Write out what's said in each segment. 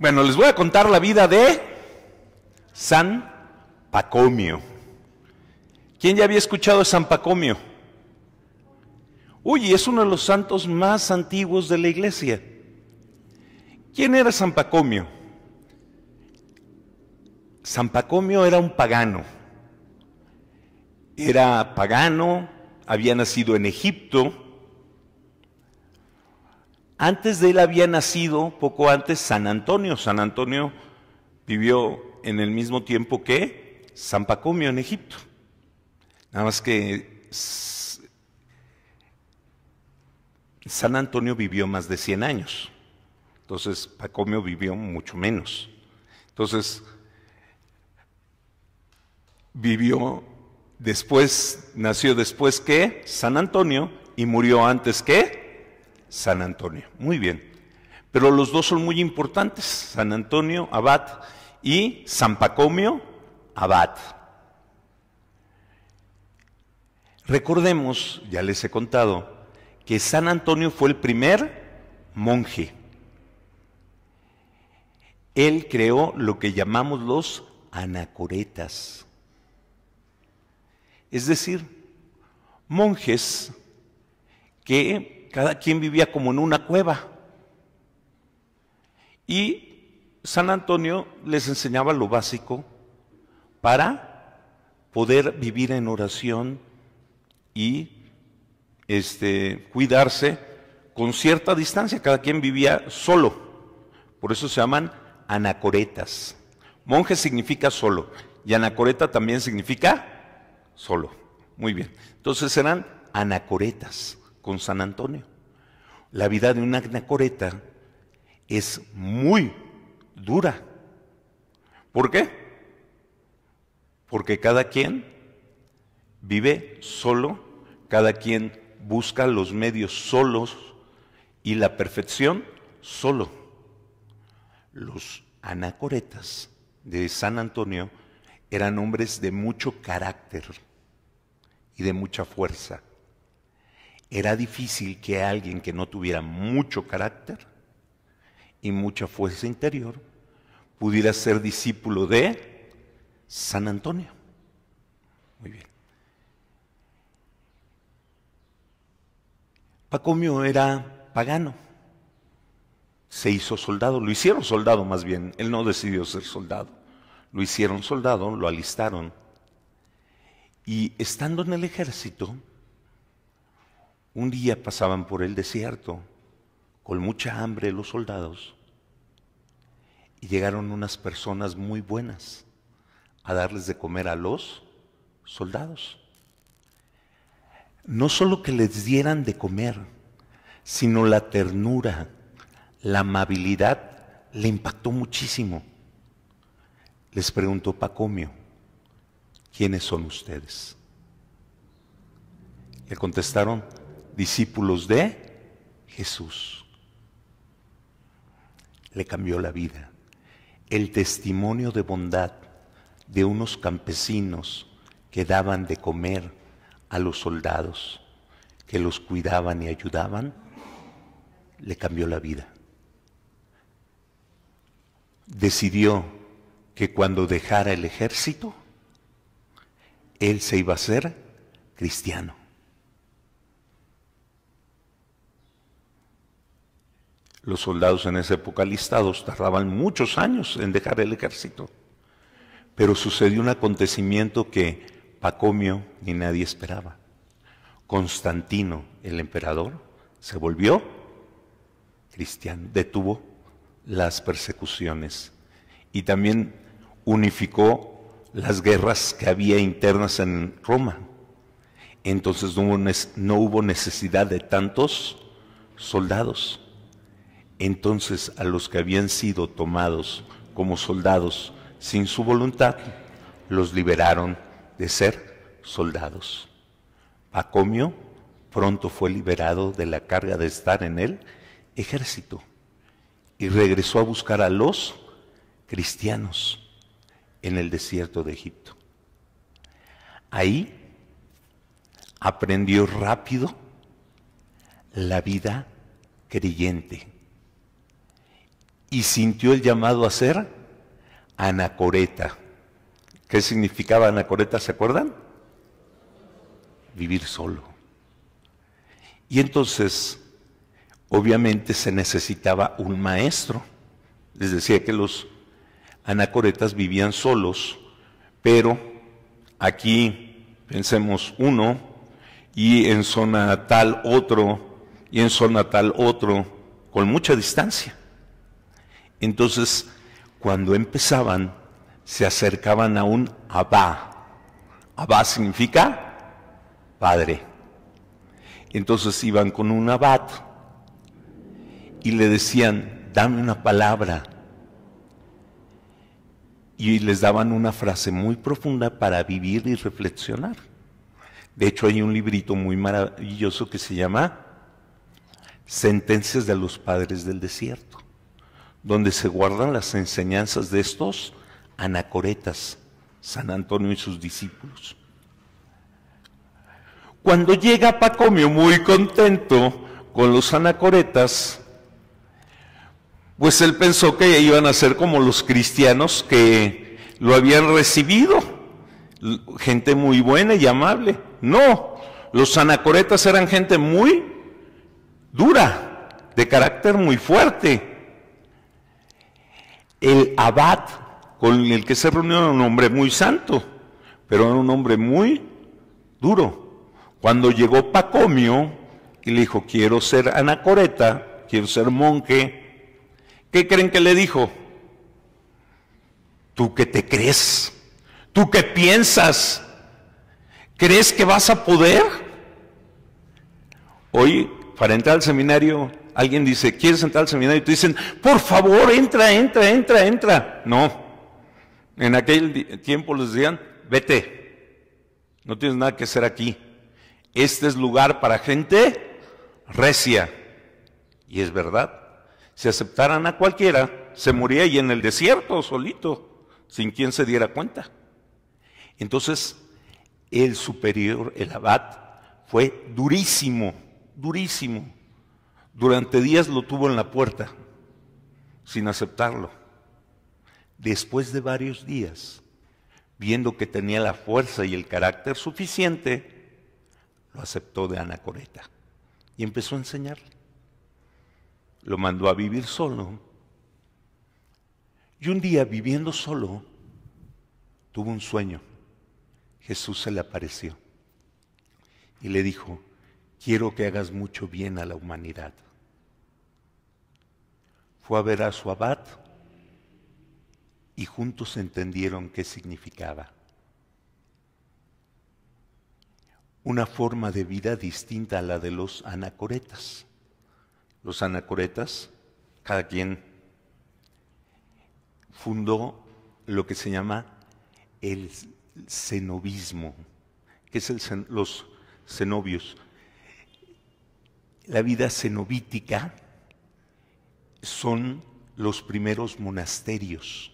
Bueno, les voy a contar la vida de San Pacomio. ¿Quién ya había escuchado de San Pacomio? Uy, es uno de los santos más antiguos de la iglesia. ¿Quién era San Pacomio? San Pacomio era un pagano. Era pagano, había nacido en Egipto, antes de él había nacido, poco antes, San Antonio. San Antonio vivió en el mismo tiempo que San Pacomio en Egipto. Nada más que San Antonio vivió más de 100 años. Entonces, Pacomio vivió mucho menos. Entonces, vivió después, nació después que San Antonio y murió antes que San Antonio. Muy bien. Pero los dos son muy importantes, San Antonio Abad y San Pacomio Abad. Recordemos, ya les he contado, que San Antonio fue el primer monje. Él creó lo que llamamos los anacoretas. Es decir, monjes que cada quien vivía como en una cueva. Y San Antonio les enseñaba lo básico para poder vivir en oración y este, cuidarse con cierta distancia. Cada quien vivía solo. Por eso se llaman anacoretas. Monje significa solo y anacoreta también significa solo. Muy bien. Entonces eran anacoretas con San Antonio. La vida de un anacoreta es muy dura. ¿Por qué? Porque cada quien vive solo, cada quien busca los medios solos y la perfección solo. Los anacoretas de San Antonio eran hombres de mucho carácter y de mucha fuerza era difícil que alguien que no tuviera mucho carácter y mucha fuerza interior pudiera ser discípulo de San Antonio. Muy bien. Pacomio era pagano. Se hizo soldado, lo hicieron soldado más bien, él no decidió ser soldado. Lo hicieron soldado, lo alistaron. Y estando en el ejército, un día pasaban por el desierto con mucha hambre los soldados y llegaron unas personas muy buenas a darles de comer a los soldados. No solo que les dieran de comer, sino la ternura, la amabilidad le impactó muchísimo. Les preguntó Pacomio, ¿quiénes son ustedes? Le contestaron, discípulos de Jesús. Le cambió la vida. El testimonio de bondad de unos campesinos que daban de comer a los soldados, que los cuidaban y ayudaban, le cambió la vida. Decidió que cuando dejara el ejército, él se iba a ser cristiano. Los soldados en esa época listados tardaban muchos años en dejar el ejército. Pero sucedió un acontecimiento que Pacomio ni nadie esperaba. Constantino, el emperador, se volvió cristiano, detuvo las persecuciones y también unificó las guerras que había internas en Roma. Entonces no hubo, necesidad de tantos soldados. Entonces a los que habían sido tomados como soldados sin su voluntad, los liberaron de ser soldados. Pacomio pronto fue liberado de la carga de estar en el ejército y regresó a buscar a los cristianos en el desierto de Egipto. Ahí aprendió rápido la vida creyente y sintió el llamado a ser anacoreta. ¿Qué significaba anacoreta? ¿Se acuerdan? Vivir solo. Y entonces, obviamente se necesitaba un maestro. Les decía que los anacoretas vivían solos, pero aquí pensemos uno y en zona tal otro y en zona tal otro, con mucha distancia. Entonces, cuando empezaban, se acercaban a un Abba. Abba significa padre. Entonces iban con un abad y le decían, dame una palabra. Y les daban una frase muy profunda para vivir y reflexionar. De hecho, hay un librito muy maravilloso que se llama Sentencias de los Padres del Desierto donde se guardan las enseñanzas de estos anacoretas, San Antonio y sus discípulos. Cuando llega Pacomio muy contento con los anacoretas, pues él pensó que iban a ser como los cristianos que lo habían recibido, gente muy buena y amable. No, los anacoretas eran gente muy dura, de carácter muy fuerte, el abad con el que se reunió era un hombre muy santo, pero era un hombre muy duro. Cuando llegó Pacomio y le dijo, quiero ser anacoreta, quiero ser monje, ¿qué creen que le dijo? Tú que te crees, tú que piensas, ¿crees que vas a poder? Hoy, para entrar al seminario, alguien dice, ¿quieres entrar al seminario? Y te dicen, por favor, entra, entra, entra, entra. No. En aquel tiempo les decían, vete. No tienes nada que hacer aquí. Este es lugar para gente recia. Y es verdad. Si aceptaran a cualquiera, se moría y en el desierto solito, sin quien se diera cuenta. Entonces, el superior, el abad, fue durísimo, durísimo durante días lo tuvo en la puerta, sin aceptarlo. Después de varios días, viendo que tenía la fuerza y el carácter suficiente, lo aceptó de Anacoreta y empezó a enseñarle. Lo mandó a vivir solo. Y un día, viviendo solo, tuvo un sueño. Jesús se le apareció y le dijo, quiero que hagas mucho bien a la humanidad fue a ver a su abad y juntos entendieron qué significaba. Una forma de vida distinta a la de los anacoretas. Los anacoretas, cada quien fundó lo que se llama el cenobismo, que es los cenobios. La vida cenobítica son los primeros monasterios.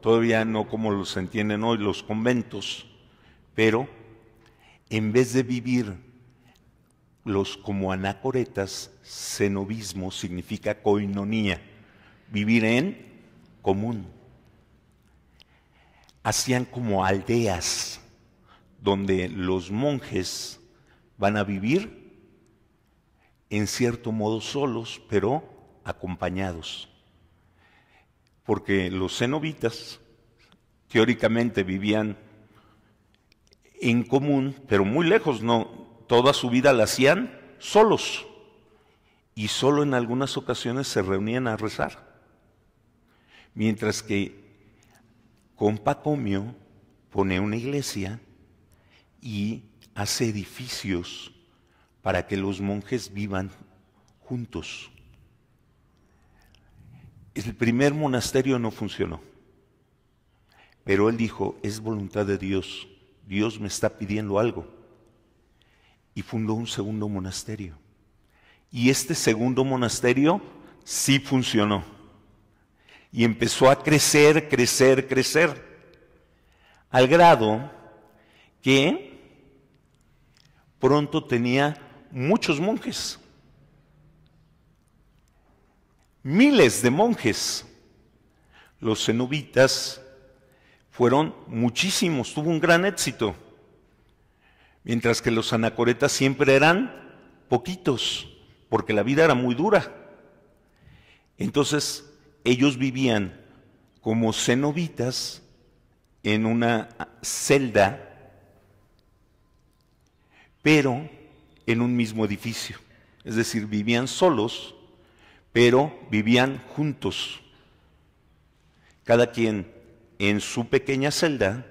Todavía no como los entienden hoy los conventos, pero en vez de vivir los como anacoretas, cenobismo significa coinonía, vivir en común. Hacían como aldeas donde los monjes van a vivir en cierto modo solos, pero acompañados. Porque los cenobitas teóricamente vivían en común, pero muy lejos, no, toda su vida la hacían solos y solo en algunas ocasiones se reunían a rezar. Mientras que con Pacomio pone una iglesia y hace edificios para que los monjes vivan juntos. El primer monasterio no funcionó, pero él dijo, es voluntad de Dios, Dios me está pidiendo algo. Y fundó un segundo monasterio. Y este segundo monasterio sí funcionó. Y empezó a crecer, crecer, crecer. Al grado que pronto tenía muchos monjes, miles de monjes. Los cenobitas fueron muchísimos, tuvo un gran éxito, mientras que los anacoretas siempre eran poquitos, porque la vida era muy dura. Entonces, ellos vivían como cenobitas en una celda, pero en un mismo edificio. Es decir, vivían solos, pero vivían juntos. Cada quien en su pequeña celda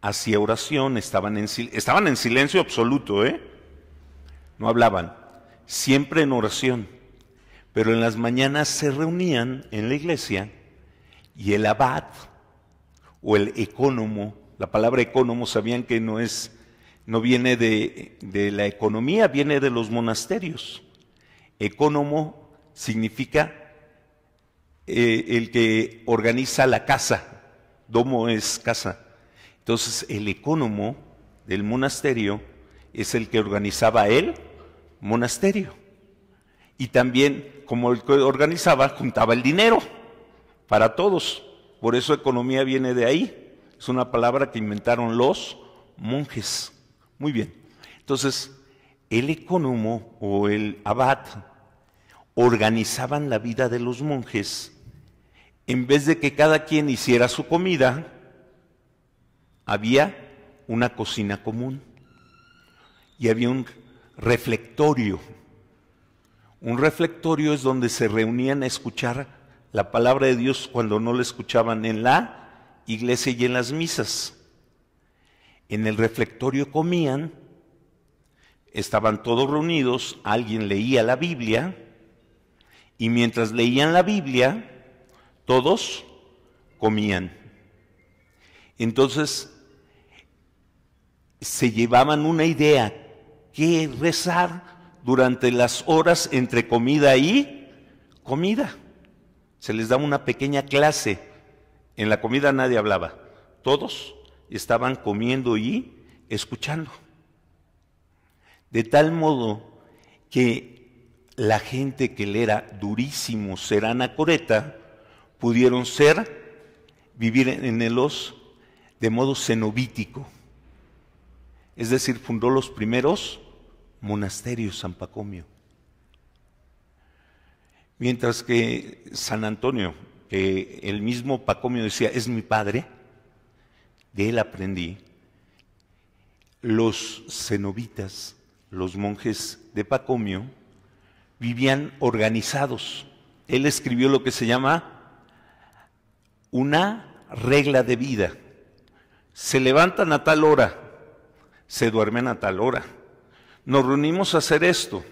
hacía oración, estaban en, estaban en silencio absoluto, ¿eh? No hablaban, siempre en oración. Pero en las mañanas se reunían en la iglesia y el abad o el ecónomo, la palabra ecónomo, sabían que no es no viene de, la economía, viene de los monasterios. Economo significa eh, el que organiza la casa, domo es casa. Entonces el economo del monasterio es el que organizaba el monasterio. Y también, como el que organizaba, juntaba el dinero para todos. Por eso economía viene de ahí. Es una palabra que inventaron los monjes. Muy bien. Entonces, el economo o el abad organizaban la vida de los monjes en vez de que cada quien hiciera su comida, había una cocina común y había un reflectorio. Un reflectorio es donde se reunían a escuchar la palabra de Dios cuando no la escuchaban en la iglesia y en las misas. En el reflectorio comían, estaban todos reunidos, alguien leía la Biblia, y mientras leían la Biblia, todos comían. Entonces, se llevaban una idea, que rezar durante las horas entre comida y comida. Se les daba una pequeña clase. En la comida nadie hablaba, todos estaban comiendo y escuchando. De tal modo que la gente que le era durísimo ser anacoreta, pudieron ser, vivir en los de modo cenobítico. Es decir, fundó los primeros monasterios San Pacomio. Mientras que San Antonio, que el mismo Pacomio decía, es mi padre, él aprendí, los cenobitas, los monjes de Pacomio, vivían organizados. Él escribió lo que se llama una regla de vida. Se levantan a tal hora, se duermen a tal hora. Nos reunimos a hacer esto,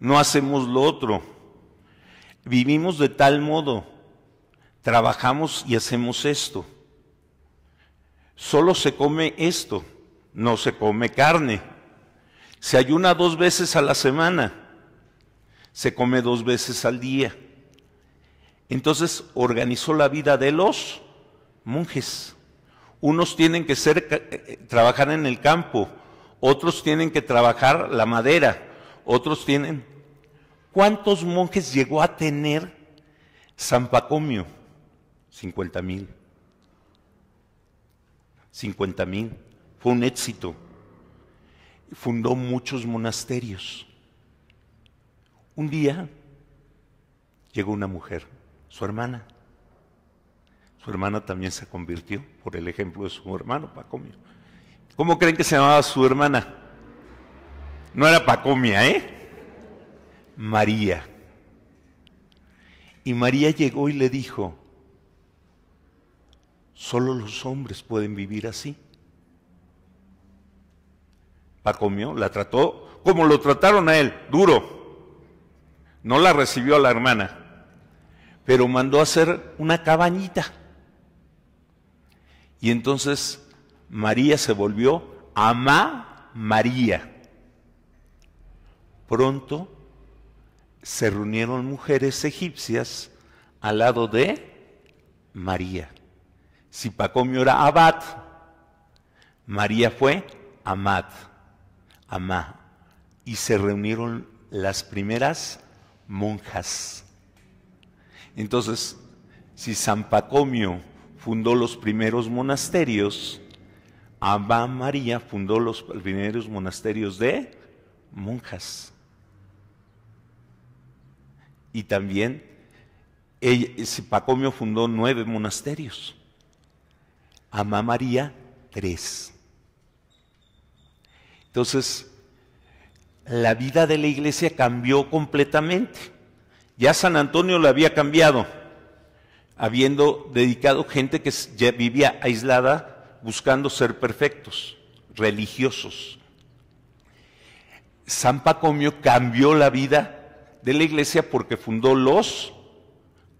no hacemos lo otro. Vivimos de tal modo, trabajamos y hacemos esto solo se come esto, no se come carne. Se ayuna dos veces a la semana, se come dos veces al día. Entonces organizó la vida de los monjes. Unos tienen que ser, eh, eh, trabajar en el campo, otros tienen que trabajar la madera, otros tienen... ¿Cuántos monjes llegó a tener San Pacomio? Cincuenta mil. 50 mil. Fue un éxito. Fundó muchos monasterios. Un día llegó una mujer, su hermana. Su hermana también se convirtió por el ejemplo de su hermano, Pacomio. ¿Cómo creen que se llamaba su hermana? No era Pacomia, ¿eh? María. Y María llegó y le dijo, Solo los hombres pueden vivir así. comió, la trató como lo trataron a él, duro. No la recibió a la hermana, pero mandó a hacer una cabañita. Y entonces María se volvió Ama María. Pronto se reunieron mujeres egipcias al lado de María. Si Pacomio era abad, María fue amad, amá. Y se reunieron las primeras monjas. Entonces, si San Pacomio fundó los primeros monasterios, Abba María fundó los primeros monasterios de monjas. Y también si Pacomio fundó nueve monasterios. Amá María 3. Entonces, la vida de la iglesia cambió completamente. Ya San Antonio la había cambiado, habiendo dedicado gente que ya vivía aislada buscando ser perfectos, religiosos. San Pacomio cambió la vida de la iglesia porque fundó los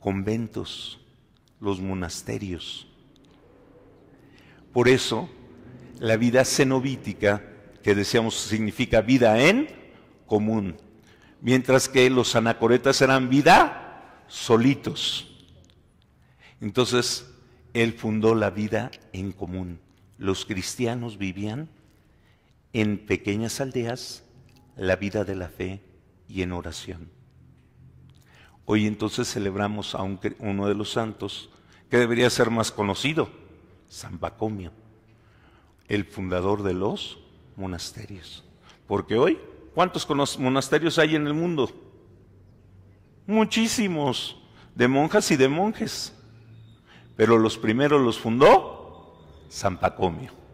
conventos, los monasterios. Por eso, la vida cenobítica, que decíamos significa vida en común, mientras que los anacoretas eran vida solitos. Entonces, él fundó la vida en común. Los cristianos vivían en pequeñas aldeas la vida de la fe y en oración. Hoy entonces celebramos a uno de los santos que debería ser más conocido, San Pacomio, el fundador de los monasterios. Porque hoy, ¿cuántos monasterios hay en el mundo? Muchísimos, de monjas y de monjes. Pero los primeros los fundó San Pacomio.